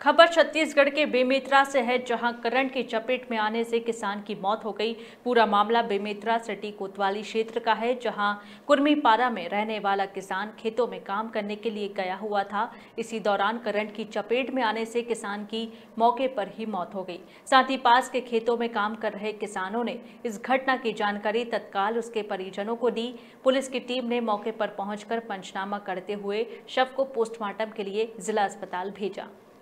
खबर छत्तीसगढ़ के बेमेतरा से है जहां करंट की चपेट में आने से किसान की मौत हो गई पूरा मामला बेमेतरा सिटी कोतवाली क्षेत्र का है जहां कुर्मीपारा में रहने वाला किसान खेतों में काम करने के लिए गया हुआ था इसी दौरान करंट की चपेट में आने से किसान की मौके पर ही मौत हो गई साथ ही पास के खेतों में काम कर रहे किसानों ने इस घटना की जानकारी तत्काल उसके परिजनों को दी पुलिस की टीम ने मौके पर पहुंचकर पंचनामा करते हुए शव को पोस्टमार्टम के लिए जिला अस्पताल भेजा